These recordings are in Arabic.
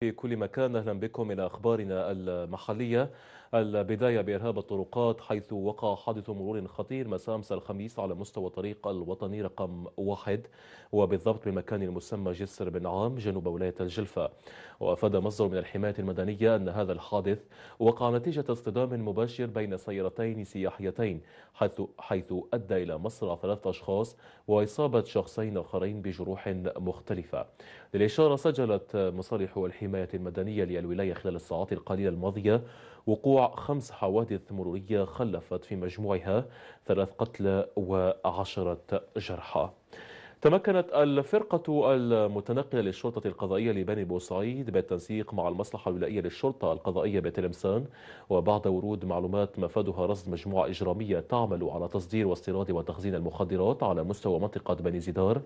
في كل مكان اهلا بكم الى اخبارنا المحليه البدايه بارهاب الطرقات حيث وقع حادث مرور خطير مساء امس الخميس على مستوى الطريق الوطني رقم واحد وبالضبط بالمكان المسمى جسر بن عام جنوب ولايه الجلفه وافاد مصدر من الحمايه المدنيه ان هذا الحادث وقع نتيجه اصطدام مباشر بين سيارتين سياحيتين حيث حيث ادى الى مصرع ثلاثه اشخاص واصابه شخصين اخرين بجروح مختلفه للاشاره سجلت مصالح الحمايه الحماية المدنية للولاية خلال الساعات القليلة الماضية وقوع خمس حوادث مرورية خلفت في مجموعها ثلاث قتلى وعشرة جرحى تمكنت الفرقة المتنقلة للشرطة القضائية لبني بوسعيد بالتنسيق مع المصلحة الولائية للشرطة القضائية بتلمسان وبعد ورود معلومات مفادها رصد مجموعة إجرامية تعمل على تصدير واستيراد وتخزين المخدرات على مستوى منطقة بني زيدار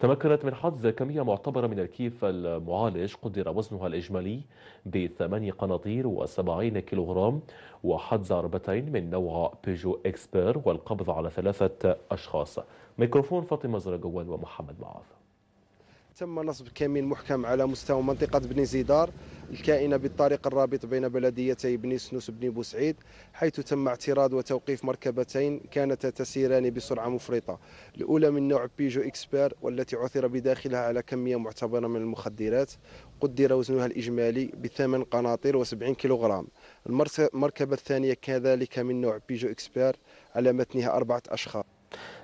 تمكنت من حجز كمية معتبرة من الكيف المعالج قدر وزنها الإجمالي بثماني قناطير وسبعين كيلوغرام وحجز عربتين من نوع بيجو إكسبير والقبض على ثلاثة أشخاص ميكروفون فاطمة زرقوال ومحمد معاذ تم نصب كمين محكم على مستوى منطقة بني زيدار الكائنة بالطريق الرابط بين بلديتي بني سنوس بني بوسعيد حيث تم اعتراض وتوقيف مركبتين كانتا تسيران بسرعة مفرطة الأولى من نوع بيجو إكسبير والتي عثر بداخلها على كمية معتبرة من المخدرات قدر وزنها الإجمالي بثمن قناطير و70 كيلوغرام المركبة الثانية كذلك من نوع بيجو إكسبير على متنها أربعة أشخاص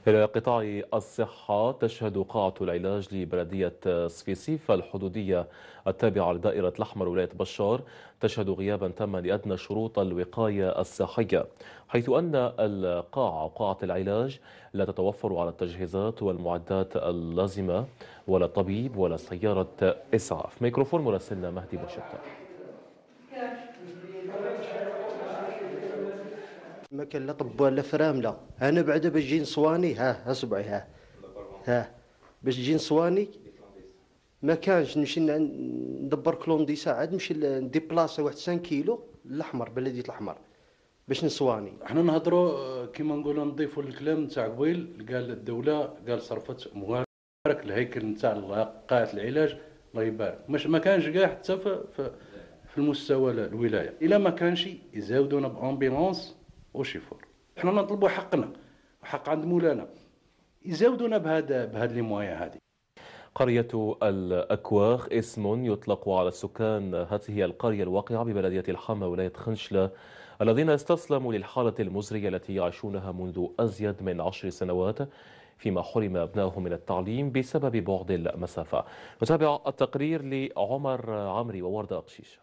إلى قطاع الصحة تشهد قاعة العلاج لبلدية سفيسيفا الحدودية التابعة لدائرة الأحمر ولاية بشار تشهد غيابا تاما لأدنى شروط الوقاية الصحية حيث أن القاعة قاعة العلاج لا تتوفر على التجهيزات والمعدات اللازمة ولا طبيب ولا سيارة إسعاف ميكروفون مراسلنا مهدي بشتى ما كان لا طب ولا فرام لا انا بعدا باش نجي نصواني ها ها صبعي ها ها باش نجي نصواني ما كانش نمشي ندبر كلونديسا عاد نمشي نديبلاسي واحد 5 كيلو الاحمر بلديه الاحمر باش نصواني حنا نهضروا كيما نقولوا نضيفوا الكلام تاع قبيل قال الدوله قال صرفت اموال الهيكل نتاع قاعه العلاج الله يبارك مش ما كانش كاع حتى في, في المستوى الولايه الا ما كانش يزاودونا بامبيلونس وشيفور احنا نطلبوا حقنا وحق عند مولانا يزودونا بهذا بهذا لي موان هذه قرية الأكواخ اسم يطلق على السكان هذه القرية الواقعة ببلدية الحمى ولاية خنشلة الذين استسلموا للحالة المزرية التي يعيشونها منذ أزيد من عشر سنوات فيما حرم أبنائهم من التعليم بسبب بعد المسافة نتابع التقرير لعمر عمري ووردة أقشيش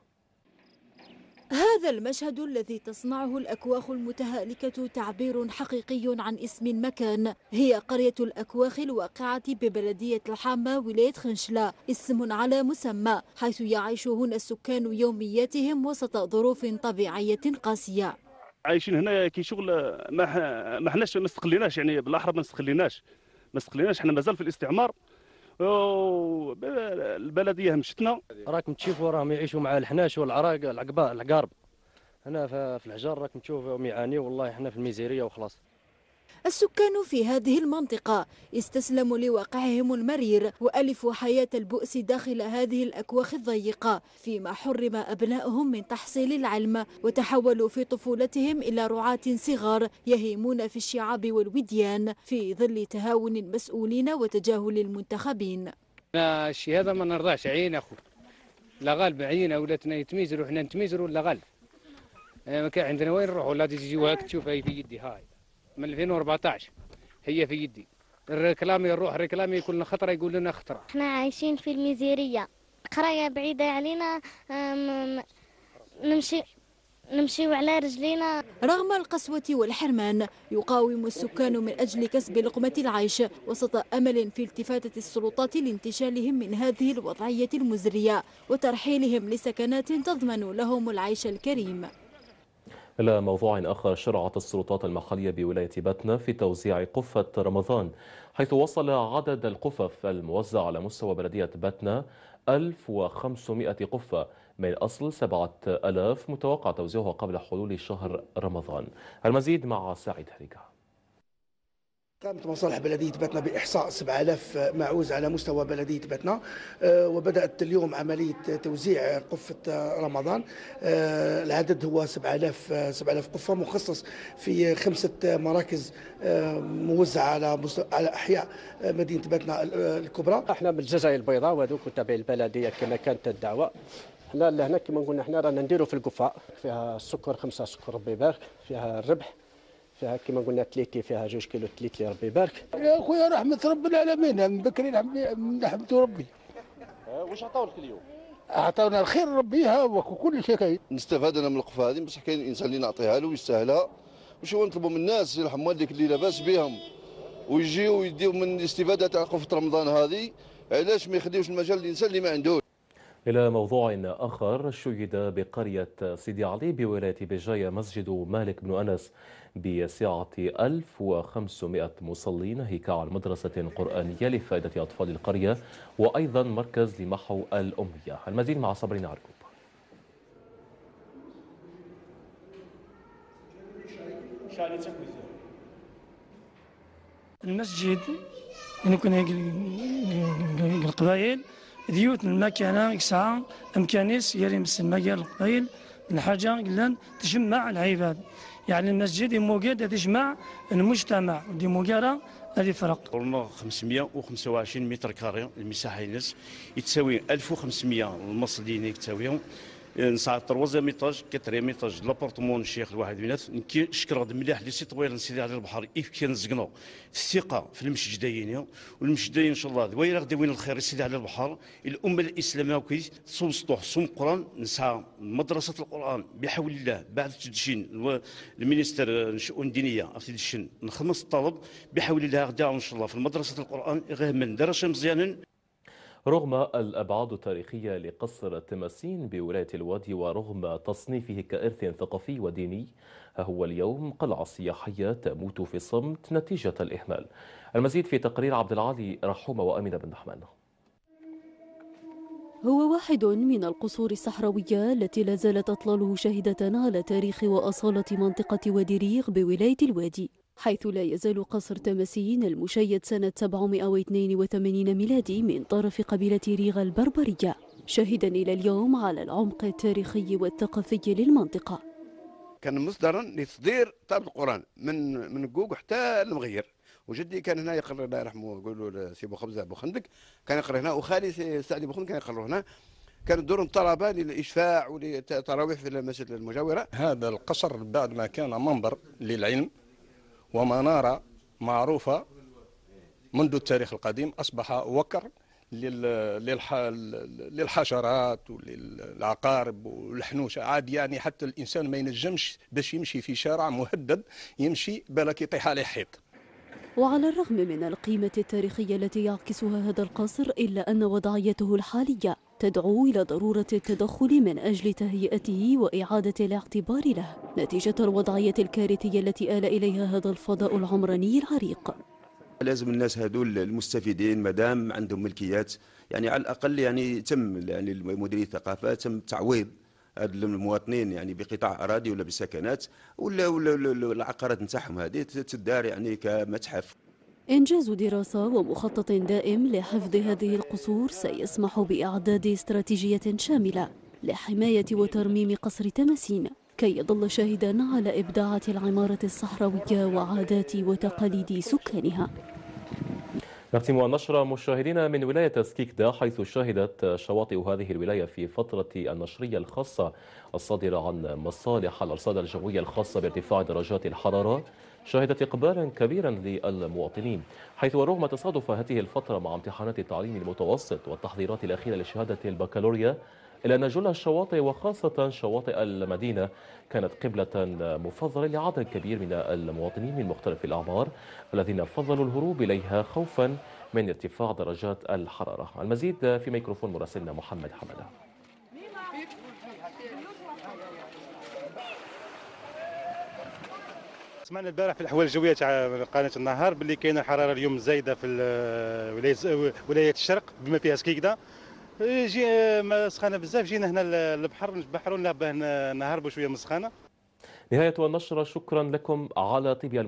هذا المشهد الذي تصنعه الأكواخ المتهالكة تعبير حقيقي عن اسم المكان هي قرية الأكواخ الواقعة ببلدية الحامة ولاية خنشلة اسم على مسمى حيث يعيش هنا السكان يومياتهم وسط ظروف طبيعية قاسية عايشين هنا كي شغل ما ما حناش ما استقليناش يعني بالاحرى ما استقليناش ما استقليناش حنا مازال في الاستعمار البلديه مشتنا راكم تشوفوا راهم يعيشوا مع الحناش والعراق العقباء العقارب هنا في الحجار راكم تشوفوا يعانيوا والله حنا في الميزيريه وخلاص السكان في هذه المنطقة استسلموا لواقعهم المرير وألفوا حياة البؤس داخل هذه الأكواخ الضيقة فيما حرم أبنائهم من تحصيل العلم وتحولوا في طفولتهم إلى رعاة صغار يهيمون في الشعاب والوديان في ظل تهاون المسؤولين وتجاهل المنتخبين الشيء هذا ما نرضاش عين أخو لا غالب عينا ولاتنا يتميزروا احنا نتميزروا لا غالب آه، ما كان عندنا وين نروحوا لا تجي تشوف هاي في يدي هاي من 2014 هي في يدي يروح نروح ركلامي لنا خطره يقول لنا خطره احنا عايشين في الميزيريه قرايه بعيده علينا نمشي نمشيو على رجلينا رغم القسوة والحرمان يقاوم السكان من أجل كسب لقمة العيش وسط أمل في التفاتة السلطات لانتشالهم من هذه الوضعية المزرية وترحيلهم لسكنات تضمن لهم العيش الكريم إلى موضوع آخر شرعت السلطات المحلية بولاية باتنا في توزيع قفة رمضان حيث وصل عدد القفف الموزع على مستوى بلدية باتنا 1500 قفة من أصل 7000 متوقع توزيعها قبل حلول شهر رمضان المزيد مع سعيد هريكه قامت مصالح بلدية باتنا بإحصاء 7000 معوز على مستوى بلدية باتنا آه، وبدأت اليوم عملية توزيع قفة آه، رمضان آه، العدد هو 7000 7000 قفة مخصص في خمسة مراكز موزعة على على أحياء مدينة باتنا الكبرى احنا من الجزائر البيضاء وهذوك تابع البلدية كما كانت الدعوة احنا لهنا كما قلنا احنا رانا نديروا في القفاء فيها السكر خمسة سكر بيبر فيها الربح فيها كما قلنا اللي فيها جوج كيلو اللي ربي يبارك يا خويا رحمه رب العالمين من بكري نحمد ربي آه، واش عطاو لك اليوم عطاونا الخير ربي هو وكل شيء كاين نستفاد انا من الوقفه هذه بصح كاين الانسان اللي نعطيها له ويستاهلها واش هو نطلبوا من الناس يرحم والديك اللي لاباس بهم ويجيو ويديو من الاستفاده تاع وقفه رمضان هذه علاش ما يخديوش المجال للانسان اللي ما عندوش إلى موضوع آخر شيد بقرية سيدي علي بولاية بجاية مسجد مالك بن أنس بسعة 1500 مصلين عن مدرسة قرآنية لفائدة أطفال القرية وأيضا مركز لمحو الأمية المزيد مع صبرين عركو المسجد يعني كنا القبائل ديوت المكانة ساعة أمكانيس يريم السماء القبائل الحاجة قلنا تجمع العباد يعني المسجد موجد تجمع المجتمع دي موجرة هذه فرق قلنا 525 متر كاري المساحة ينس يتساوي 1500 المصريين يتساويهم نسعى طروازا ميطاج كاتريا ميطاج لابارتمون الشيخ الواحد بنات نشكر غد مليح لي وير نسيدي على البحر كان نزقنو الثقه في المشجدين والمشجدين ان شاء الله دوير غدي وين الخير سيدي على البحر الامه الاسلاميه وكي سطوح صوم قران نسعى مدرسه القران بحول الله بعد تدشين المينستر الشؤون آه، الدينيه تدشين نخمس الطلب بحول الله غدا ان شاء الله في مدرسه القران غير من درس مزيان رغم الأبعاد التاريخية لقصر التماسين بولاية الوادي ورغم تصنيفه كإرث ثقافي وديني هو اليوم قلعة سياحية تموت في الصمت نتيجة الإهمال المزيد في تقرير عبد العالي رحومة وأمينة بن نحمان هو واحد من القصور الصحراوية التي لا زالت أطلاله شاهدة على تاريخ وأصالة منطقة وادي ريغ بولاية الوادي حيث لا يزال قصر تمسيين المشيد سنة 782 ميلادي من طرف قبيلة ريغا البربرية شاهدا إلى اليوم على العمق التاريخي والثقافي للمنطقة كان مصدرا لتصدير كتاب القرآن من من جوج حتى المغير وجدي كان هنا يقرأ الله يرحمه يقولوا سي بو خبزة بو خندق كان يقرأ هنا وخالي سعد بو خندق كان يقرأ هنا كان دور الطلبة للإشفاع وللتراويح في المسجد المجاورة هذا القصر بعد ما كان منبر للعلم ومنارة معروفة منذ التاريخ القديم أصبح وكر للحشرات وللعقارب والحنوشة عاد يعني حتى الإنسان ما ينجمش باش يمشي في شارع مهدد يمشي بالك يطيح عليه حيط وعلى الرغم من القيمة التاريخية التي يعكسها هذا القصر إلا أن وضعيته الحالية تدعو إلى ضرورة التدخل من أجل تهيئته وإعادة الاعتبار له نتيجة الوضعية الكارثية التي آل إليها هذا الفضاء العمراني العريق لازم الناس هذول المستفيدين مدام عندهم ملكيات يعني على الأقل يعني تم يعني المديرية الثقافة تم تعويض المواطنين يعني بقطاع اراضي ولا بسكنات ولا, ولا العقارات نتاعهم هذه تدار يعني كمتحف إنجاز دراسة ومخطط دائم لحفظ هذه القصور سيسمح بإعداد استراتيجية شاملة لحماية وترميم قصر تماسين كي يظل شاهدا على إبداعات العمارة الصحراوية وعادات وتقاليد سكانها نختم النشرة مشاهدينا من ولاية سكيكدا حيث شهدت شواطئ هذه الولاية في فترة النشرية الخاصة الصادرة عن مصالح الأرصاد الجوية الخاصة بارتفاع درجات الحرارة شهدت إقبالا كبيرا للمواطنين حيث ورغم تصادف هذه الفترة مع امتحانات التعليم المتوسط والتحضيرات الأخيرة لشهادة البكالوريا إلا أن جل الشواطئ وخاصة شواطئ المدينة كانت قبلة مفضلة لعدد كبير من المواطنين من مختلف الأعمار الذين فضلوا الهروب إليها خوفا من ارتفاع درجات الحرارة المزيد في ميكروفون مراسلنا محمد حمده سمعنا البارح في الاحوال الجويه تاع قناه النهار باللي كاينه الحراره اليوم زايده في ولايه الشرق بما فيها سكيكدا جي ما سخانه بزاف جينا هنا للبحر نبحروا نلعب هنا نهربوا شويه من السخانه نهايه النشره شكرا لكم على طيب